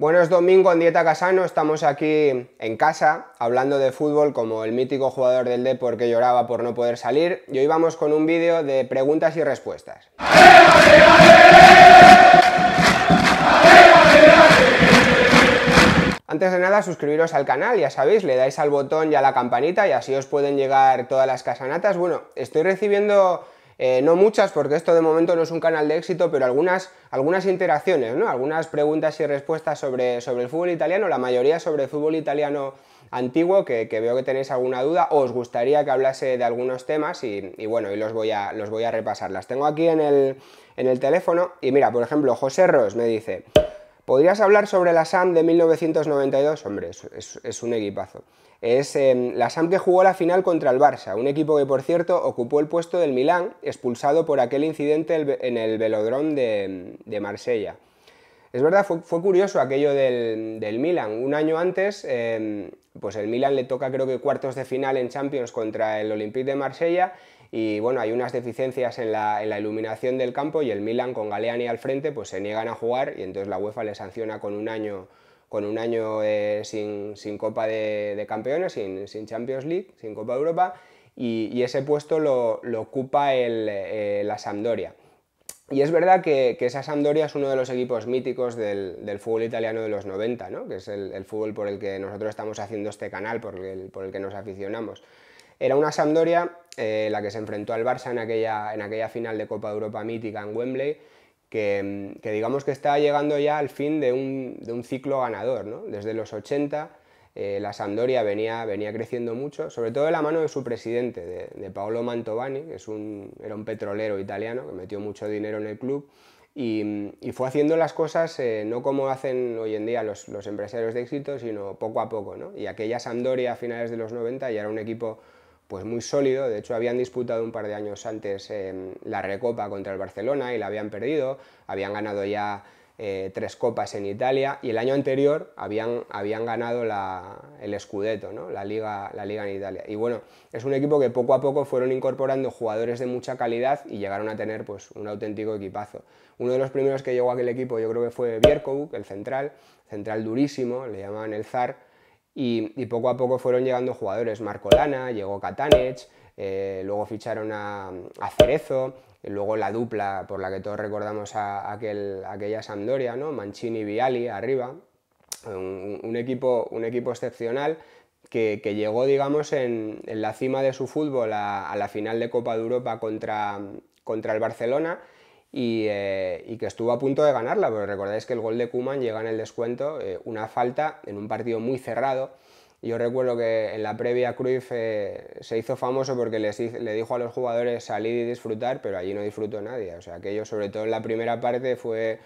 Buenos domingos en Dieta Casano, estamos aquí en casa hablando de fútbol como el mítico jugador del Depor que lloraba por no poder salir y hoy vamos con un vídeo de preguntas y respuestas. Antes de nada, suscribiros al canal, ya sabéis, le dais al botón y a la campanita y así os pueden llegar todas las casanatas. Bueno, estoy recibiendo eh, no muchas, porque esto de momento no es un canal de éxito, pero algunas, algunas interacciones, ¿no? Algunas preguntas y respuestas sobre, sobre el fútbol italiano, la mayoría sobre el fútbol italiano antiguo, que, veo que tenéis alguna duda, o os gustaría que hablase de algunos temas y, bueno, y los voy, a, los voy a repasar. Las tengo aquí en el, en el teléfono y mira, por ejemplo, José Ros me dice... ¿Podrías hablar sobre la SAM de 1992? Hombre, es, un equipazo. Es eh, la SAM que jugó la final contra el Barça, un equipo que por cierto ocupó el puesto del Milán, expulsado por aquel incidente en el velodrón de, Marsella. Es verdad, fue, curioso aquello del, Milán. Milan. Un año antes, eh, pues el Milan le toca creo que cuartos de final en Champions contra el Olympique de Marsella y bueno, hay unas deficiencias en la, iluminación del campo y el Milan con Galeani al frente pues se niegan a jugar y entonces la UEFA le sanciona con un año, con un año eh, sin, Copa de, Campeones, sin, Champions League, sin Copa de Europa y, ese puesto lo, ocupa el, eh, la Sampdoria. Y es verdad que, que, esa Sampdoria es uno de los equipos míticos del, fútbol italiano de los 90, que es el, fútbol por el que nosotros estamos haciendo este canal, por el, por el que nos aficionamos. Era una Sampdoria, eh, la que se enfrentó al Barça en aquella, en aquella final de Copa de Europa mítica en Wembley, que, mm, que, digamos que estaba llegando ya al fin de un, ciclo ganador. Desde los 80 eh, la Sampdoria venía, venía creciendo mucho, sobre todo de la mano de su presidente, de, Paolo Mantovani, que es un, era un petrolero italiano que metió mucho dinero en el club y, mm, y fue haciendo las cosas eh, no como hacen hoy en día los, empresarios de éxito, sino poco a poco. ¿no? Y aquella Sampdoria a finales de los 90 ya era un equipo pues muy sólido. De hecho, habían disputado un par de años antes em, la Recopa contra el Barcelona y la habían perdido. Habían ganado ya eh, tres copas en Italia y el año anterior habían, habían ganado el Scudetto, ¿no? la, Liga, la Liga en Italia. Y bueno, es un equipo que poco a poco fueron incorporando jugadores de mucha calidad y llegaron a tener pues, un auténtico equipazo. Uno de los primeros que llegó a aquel equipo yo creo que fue Bierkow, el central, central durísimo, le llamaban el Zar, y, poco a poco fueron llegando jugadores. Marco Lana, llegó Katanech, eh, luego ficharon a, Cerezo, luego la dupla por la que todos recordamos a, aquella Sampdoria, ¿no? Mancini Viali arriba. Un, equipo, excepcional que, llegó, digamos, en, la cima de su fútbol a, la final de Copa de Europa contra, contra el Barcelona eh, y, que estuvo a punto de ganarla, pero recordáis que el gol de Kuman llega en el descuento, eh, una falta en un partido muy cerrado. Yo recuerdo que en la previa Cruyff eh, se hizo famoso porque le dijo a los jugadores salir y disfrutar, pero allí no disfrutó nadie. O sea, aquello, sobre todo en la primera parte, fue,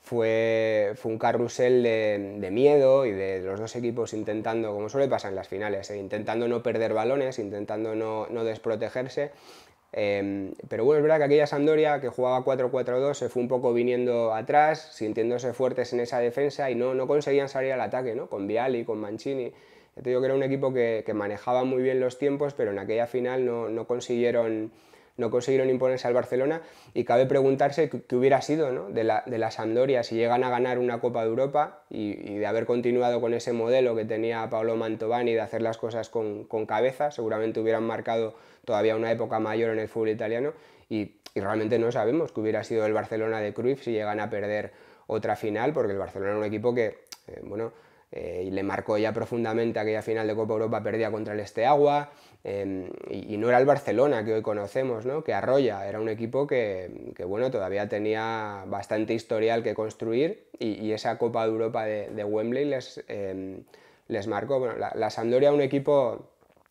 fue, fue un carrusel de, miedo y de los dos equipos intentando, como suele pasar en las finales, intentando no perder balones, intentando no, no desprotegerse. Em, pero bueno, es verdad que aquella Sandoria que jugaba 4-4-2 se fue un poco viniendo atrás, sintiéndose fuertes en esa defensa y no, no conseguían salir al ataque, ¿no? Con Viali, con Mancini. Yo te digo que era un equipo que, manejaba muy bien los tiempos, pero en aquella final no, no consiguieron no consiguieron imponerse al Barcelona y cabe preguntarse qué hubiera sido de, la, de la Sampdoria si llegan a ganar una Copa de Europa y, de haber continuado con ese modelo que tenía Paolo Mantovani de hacer las cosas con, cabeza, seguramente hubieran marcado todavía una época mayor en el fútbol italiano y, realmente no sabemos qué hubiera sido el Barcelona de Cruz si llegan a perder otra final porque el Barcelona es un equipo que, eh, bueno, eh, y le marcó ya profundamente aquella final de Copa Europa perdida contra el Esteagua, eh, y, no era el Barcelona que hoy conocemos, ¿no? que arrolla, era un equipo que, que bueno, todavía tenía bastante historial que construir, y, esa Copa de Europa de, Wembley les, em, les marcó, bueno, la, la Sampdoria un equipo,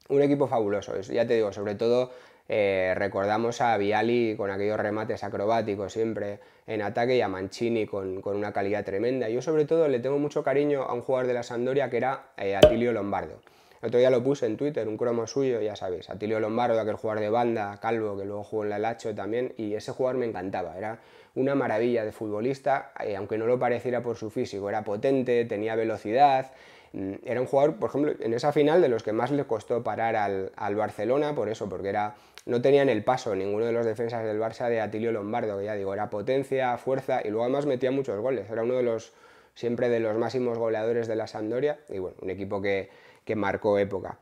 un equipo fabuloso, ya te digo, sobre todo eh, recordamos a Viali con aquellos remates acrobáticos siempre en ataque y a Mancini con, una calidad tremenda. Yo sobre todo le tengo mucho cariño a un jugador de la Sandoria que era eh, Atilio Lombardo. El otro día lo puse en Twitter, un cromo suyo, ya sabéis, Atilio Lombardo, aquel jugador de banda, Calvo, que luego jugó en la Lacho también, y ese jugador me encantaba, era una maravilla de futbolista, eh, aunque no lo pareciera por su físico, era potente, tenía velocidad, Mm, era un jugador, por ejemplo, en esa final de los que más le costó parar al, Barcelona, por eso, porque era, no tenían el paso ninguno de los defensas del Barça de Atilio Lombardo, que ya digo, era potencia, fuerza y luego además metía muchos goles. Era uno de los, siempre de los máximos goleadores de la Sandoria, y bueno, un equipo que, marcó época.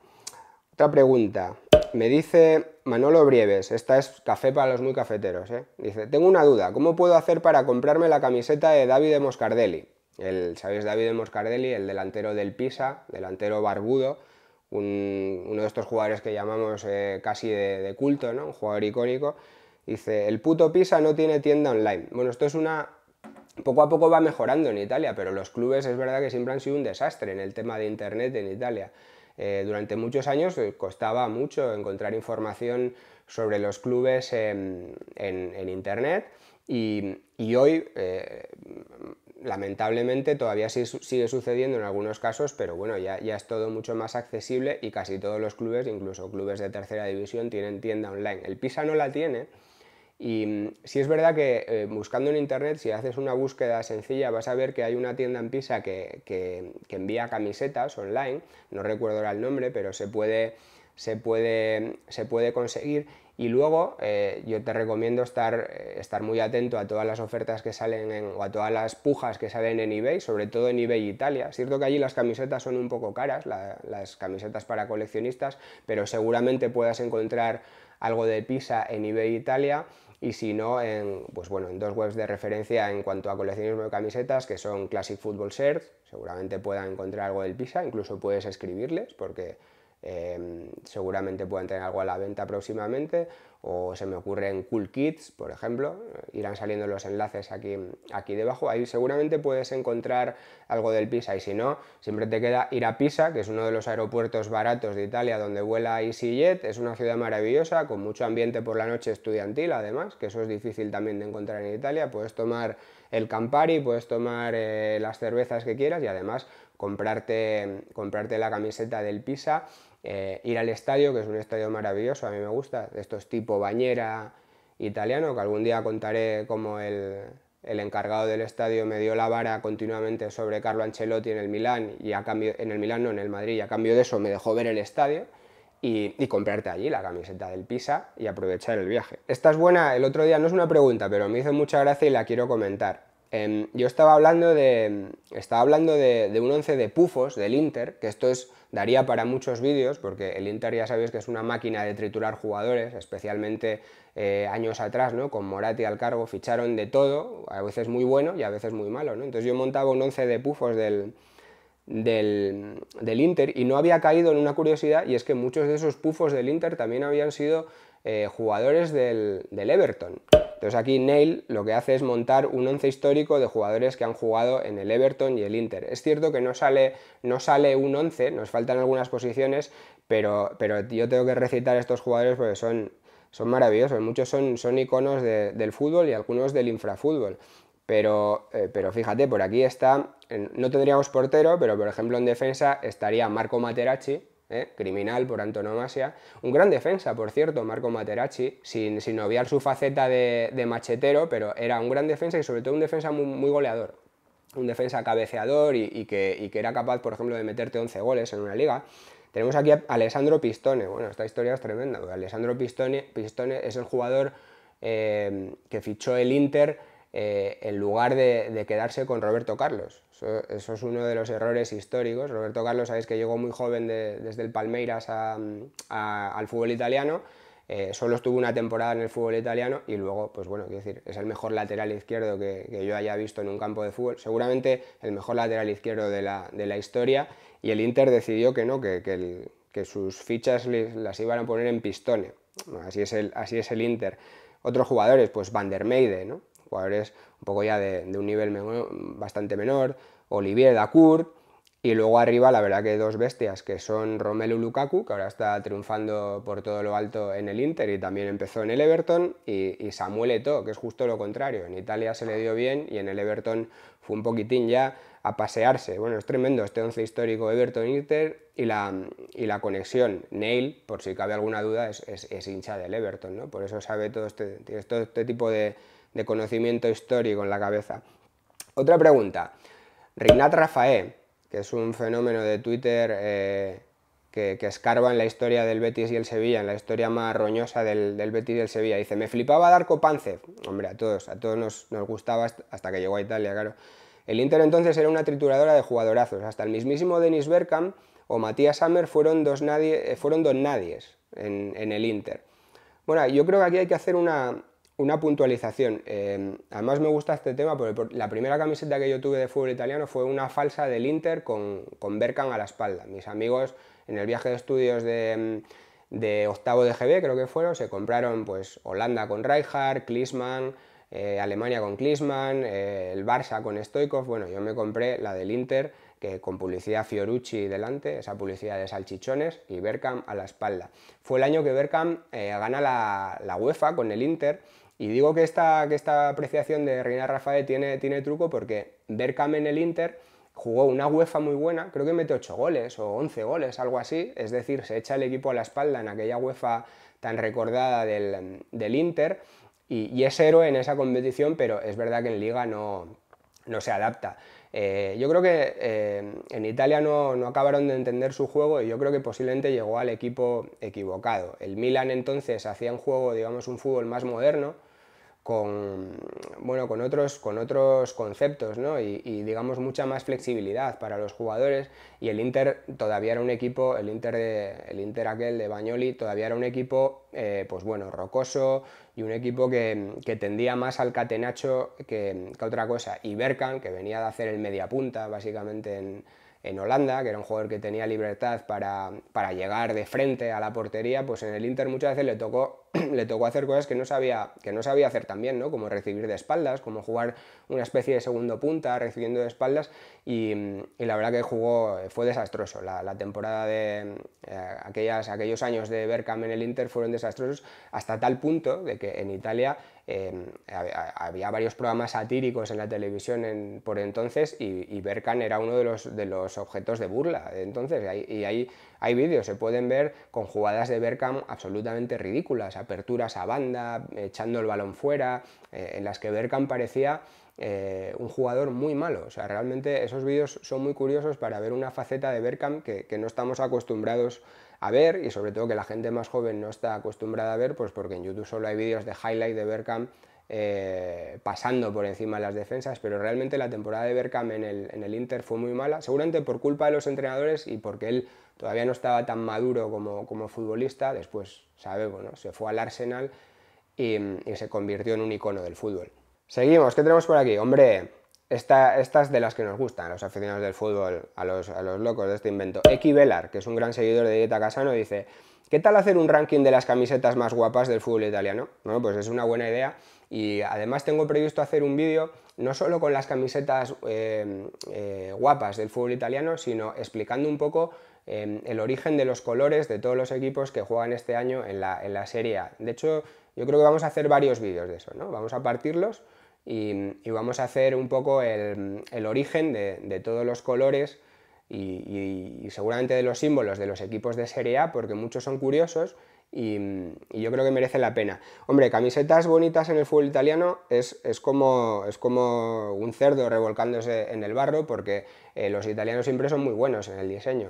Otra pregunta. Me dice Manolo Brieves, esta es café para los muy cafeteros, ¿eh? dice, tengo una duda, ¿cómo puedo hacer para comprarme la camiseta de David Moscardelli? El, ¿Sabéis David Moscardelli, el delantero del Pisa, delantero barbudo? uno de estos jugadores que llamamos eh, casi de, culto, ¿no? Un jugador icónico. Dice, el puto Pisa no tiene tienda online. Bueno, esto es una... Poco a poco va mejorando en Italia, pero los clubes es verdad que siempre han sido un desastre en el tema de Internet en Italia. Eh, durante muchos años eh, costaba mucho encontrar información sobre los clubes en, Internet y, hoy lamentablemente todavía sigue sucediendo en algunos casos, pero bueno, ya, es todo mucho más accesible y casi todos los clubes, incluso clubes de tercera división, tienen tienda online. El Pisa no la tiene, y mm, si es verdad que eh, buscando en internet, si haces una búsqueda sencilla, vas a ver que hay una tienda en Pisa que, envía camisetas online, no recuerdo ahora el nombre, pero se puede conseguir. Y luego eh, yo te recomiendo estar, eh, estar, muy atento a todas las ofertas que salen o a todas las pujas que salen en eBay, sobre todo en eBay Italia. Es cierto que allí las camisetas son un poco caras, las camisetas para coleccionistas, pero seguramente puedas encontrar algo de Pisa en eBay Italia y si no, en, pues bueno, en dos webs de referencia en cuanto a coleccionismo de camisetas, que son Classic Football Shirts, seguramente puedas encontrar algo del Pisa, incluso puedes escribirles porque Em, seguramente pueden tener algo a la venta próximamente, o se me ocurre en Cool Kids, por ejemplo, eh, irán saliendo los enlaces aquí, aquí debajo, ahí seguramente puedes encontrar algo del Pisa, y si no, siempre te queda ir a Pisa, que es uno de los aeropuertos baratos de Italia donde vuela EasyJet, es una ciudad maravillosa, con mucho ambiente por la noche estudiantil además, que eso es difícil también de encontrar en Italia, puedes tomar el Campari, puedes tomar eh, las cervezas que quieras y además comprarte la camiseta del Pisa eh, ir al estadio, que es un estadio maravilloso, a mí me gusta, de estos tipo bañera italiano, que algún día contaré cómo el, encargado del estadio me dio la vara continuamente sobre Carlo Ancelotti en el Milán y a cambio, en el Milán no, en el Madrid, y a cambio de eso me dejó ver el estadio y, y comprarte allí la camiseta del Pisa y aprovechar el viaje. Esta es buena, el otro día no es una pregunta, pero me hizo mucha gracia y la quiero comentar. Em, yo estaba hablando, de, estaba hablando de, un 11 de pufos del Inter, que esto es, daría para muchos vídeos, porque el Inter ya sabéis que es una máquina de triturar jugadores, especialmente eh, años atrás, ¿no? con Moratti al cargo, ficharon de todo, a veces muy bueno y a veces muy malo. Entonces yo montaba un 11 de pufos del, del, Inter y no había caído en una curiosidad, y es que muchos de esos pufos del Inter también habían sido eh, jugadores del Everton. Entonces aquí Neil lo que hace es montar un once histórico de jugadores que han jugado en el Everton y el Inter. Es cierto que no sale, no sale un once, nos faltan algunas posiciones, pero, pero yo tengo que recitar estos jugadores porque son, son maravillosos. Muchos son, son iconos del fútbol y algunos del infrafútbol. Pero, eh, pero fíjate, por aquí está, no tendríamos portero, pero por ejemplo en defensa estaría Marco Materazzi, ¿eh? criminal por antonomasia. Un gran defensa, por cierto, Marco Materazzi, sin, sin obviar su faceta de, machetero, pero era un gran defensa y sobre todo un defensa muy, goleador. Un defensa cabeceador y, que, que, era capaz, por ejemplo, de meterte 11 goles en una liga. Tenemos aquí a Alessandro Pistone. Bueno, esta historia es tremenda, Alessandro Pistone, Pistone es el jugador eh, que fichó el Inter eh, en lugar de, quedarse con Roberto Carlos. Eso, es uno de los errores históricos. Roberto Carlos, sabéis que llegó muy joven desde el Palmeiras al fútbol italiano, eh, solo estuvo una temporada en el fútbol italiano y luego, pues bueno, quiero decir, es el mejor lateral izquierdo que, yo haya visto en un campo de fútbol, seguramente el mejor lateral izquierdo de la, historia y el Inter decidió que no, que, que, sus fichas las iban a poner en pistone. así, es el, así es el Inter. Otros jugadores, pues Van der Meide, ¿no? jugadores un poco ya de, un nivel bastante menor, Olivier Dacour, y luego arriba la verdad que dos bestias que son Romelu Lukaku, que ahora está triunfando por todo lo alto en el Inter y también empezó en el Everton, y, Samuel Eto'o, que es justo lo contrario, en Italia se le dio bien y en el Everton fue un poquitín ya a pasearse. Bueno, es tremendo este once histórico Everton-Inter y la, y la conexión. Neil, por si cabe alguna duda, es, hincha del Everton, ¿no? Por eso sabe todo este, este tipo de, de conocimiento histórico en la cabeza. Otra pregunta. Rinat Rafaé, que es un fenómeno de Twitter eh, que, escarba en la historia del Betis y el Sevilla, en la historia más roñosa del, Betis y el Sevilla. Dice, me flipaba Darko Pance. Hombre, a todos, a todos nos, gustaba hasta que llegó a Italia, claro. El Inter entonces era una trituradora de jugadorazos. Hasta el mismísimo Denis Bergkamp o Matías Hammer fueron dos, nadie, eh, fueron dos nadies en el Inter. Bueno, yo creo que aquí hay que hacer una, una puntualización. Em, además me gusta este tema porque la primera camiseta que yo tuve de fútbol italiano fue una falsa del Inter con, con a la espalda. Mis amigos en el viaje de estudios de, em, octavo de GB, creo que fueron, se compraron pues Holanda con Rijkaard, Klinsmann, eh, Alemania con Klinsmann, eh, el Barça con Stoikov. Bueno, yo me compré la del Inter que con publicidad Fiorucci delante, esa publicidad de salchichones y Berkham a la espalda. Fue el año que Berkham eh, gana la, la UEFA con el Inter y digo que esta, que esta apreciación de Reina Rafael tiene, tiene truco porque Berkham en el Inter jugó una UEFA muy buena, creo que mete 8 goles o 11 goles, algo así, es decir, se echa el equipo a la espalda en aquella UEFA tan recordada del, Inter y, es héroe en esa competición, pero es verdad que en liga no, se adapta. Eh, yo creo que eh, en Italia no, no, acabaron de entender su juego y yo creo que posiblemente llegó al equipo equivocado. El Milan entonces hacía un juego, digamos, un fútbol más moderno, con, bueno, con, otros, con otros conceptos ¿no? y, digamos mucha más flexibilidad para los jugadores y el Inter todavía era un equipo, el Inter, el Inter aquel de Bagnoli todavía era un equipo eh, pues bueno, rocoso y un equipo que, tendía más al catenacho que, otra cosa y Berkan que venía de hacer el mediapunta básicamente en, en Holanda, que era un jugador que tenía libertad para, para llegar de frente a la portería, pues en el Inter muchas veces le tocó le tocó hacer cosas que no sabía, que no sabía hacer también, ¿no? Como recibir de espaldas, como jugar una especie de segundo punta recibiendo de espaldas y, la verdad que jugó, fue desastroso. La, temporada de eh, aquellas, aquellos años de Berkham en el Inter fueron desastrosos hasta tal punto de que en Italia em, había varios programas satíricos en la televisión por entonces y, y era uno de los, de los objetos de burla. Entonces, ahí, y ahí hay vídeos, se pueden ver con jugadas de Berkham absolutamente ridículas, aperturas a banda, echando el balón fuera, eh, en las que Berkham parecía eh, un jugador muy malo. O sea, realmente esos vídeos son muy curiosos para ver una faceta de Berkham que, no estamos acostumbrados a ver y sobre todo que la gente más joven no está acostumbrada a ver, pues porque en YouTube solo hay vídeos de highlight de Berkham eh, pasando por encima de las defensas, pero realmente la temporada de Berkham en el Inter fue muy mala, seguramente por culpa de los entrenadores y porque él todavía no estaba tan maduro como, futbolista, después sabemos, ¿no? se fue al Arsenal y, se convirtió en un icono del fútbol. Seguimos, ¿qué tenemos por aquí? Hombre, esta, estas de las que nos gustan, los aficionados del fútbol, a los, a los locos de este invento. X Velar, que es un gran seguidor de Dieta Casano, dice, ¿qué tal hacer un ranking de las camisetas más guapas del fútbol italiano? Bueno, pues es una buena idea y además tengo previsto hacer un vídeo no solo con las camisetas eh, eh, guapas del fútbol italiano, sino explicando un poco Em, el origen de los colores de todos los equipos que juegan este año en la, en la Serie A. De hecho, yo creo que vamos a hacer varios vídeos de eso, ¿no? Vamos a partirlos y, vamos a hacer un poco el, el origen de, de, todos los colores y, seguramente de los símbolos de los equipos de Serie A, porque muchos son curiosos y, yo creo que merece la pena. Hombre, camisetas bonitas en el fútbol italiano es, es, como, es como, un cerdo revolcándose en el barro, porque eh, los italianos siempre son muy buenos en el diseño.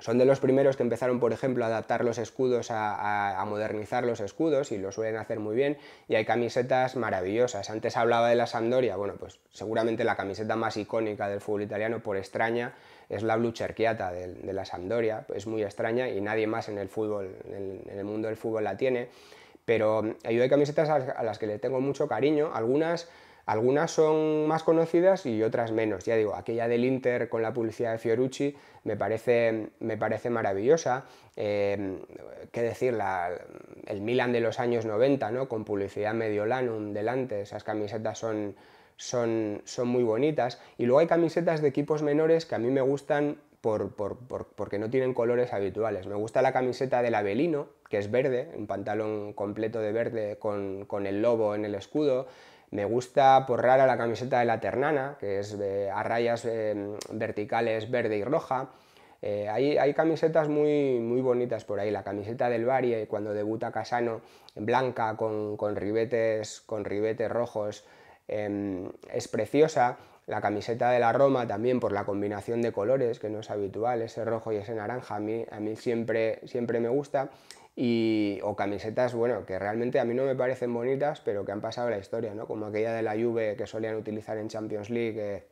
Son de los primeros que empezaron, por ejemplo, a adaptar los escudos, a, modernizar los escudos y lo suelen hacer muy bien. Y hay camisetas maravillosas. Antes hablaba de la Sandoria, bueno, pues seguramente la camiseta más icónica del fútbol italiano, por extraña, es la blu cerchiata de, la Sampdoria. Es muy extraña y nadie más en el fútbol, en, el mundo del fútbol la tiene. Pero eh, yo hay camisetas a, a las que le tengo mucho cariño. Algunas algunas son más conocidas y otras menos. Ya digo, aquella del Inter con la publicidad de Fiorucci me parece, me parece maravillosa. Eh, ¿Qué decir? el Milan de los años 90, ¿no? con publicidad medio Mediolanum delante, esas camisetas son, son, muy bonitas. Y luego hay camisetas de equipos menores que a mí me gustan porque no tienen colores habituales. Me gusta la camiseta del Abelino, que es verde, un pantalón completo de verde con el lobo en el escudo. Me gusta por rara la camiseta de la Ternana, que es a rayas eh, verticales verde y roja. Eh, hay, camisetas muy, muy bonitas por ahí. La camiseta del Bari, eh, cuando debuta Casano, blanca con, con ribetes, con ribetes rojos, em, es preciosa. La camiseta de la Roma también por la combinación de colores, que no es habitual, ese rojo y ese naranja, a mí, a mí siempre, siempre me gusta o camisetas, bueno, que realmente a mí no me parecen bonitas, pero que han pasado la historia, ¿no? Como aquella de la Juve que solían utilizar en Champions League eh,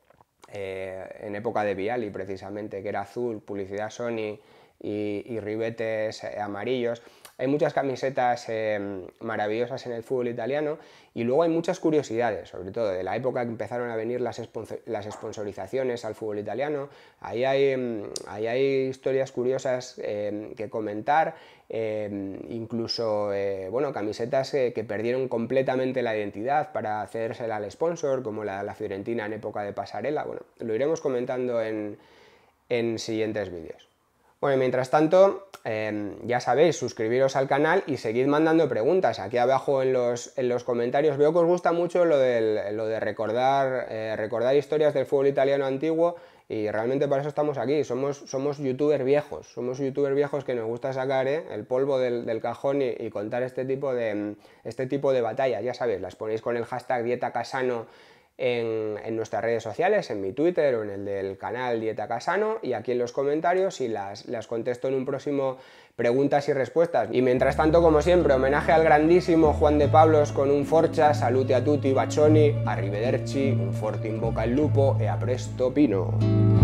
eh, en época de Viali, precisamente, que era azul, publicidad Sony y ribetes eh, amarillos. Hay muchas camisetas eh, maravillosas en el fútbol italiano y luego hay muchas curiosidades, sobre todo de la época que empezaron a venir las, las sponsorizaciones al fútbol italiano. Ahí hay, mm, hay historias curiosas em, que comentar, em, incluso eh, bueno, camisetas eh, que perdieron completamente la identidad para cedérsela al sponsor, como la, la Fiorentina en época de pasarela. Bueno, lo iremos comentando en siguientes vídeos. Bueno, mientras tanto, em, ya sabéis, suscribiros al canal y seguid mandando preguntas. Aquí abajo en los, en los comentarios veo que os gusta mucho lo, lo de recordar, eh, recordar historias del fútbol italiano antiguo y realmente para eso estamos aquí. Somos, somos youtubers viejos, somos youtubers viejos que nos gusta sacar eh, el polvo del, cajón y, contar este tipo, de, este tipo de batallas. Ya sabéis, las ponéis con el hashtag dieta casano en, nuestras redes sociales, en mi Twitter o en el del canal Dieta Casano y aquí en los comentarios y las, contesto en un próximo preguntas y respuestas. Y mientras tanto, como siempre, homenaje al grandísimo Juan de Pablos con un forcha, salute a tutti, a arrivederci, un forte invoca el al lupo e a presto pino.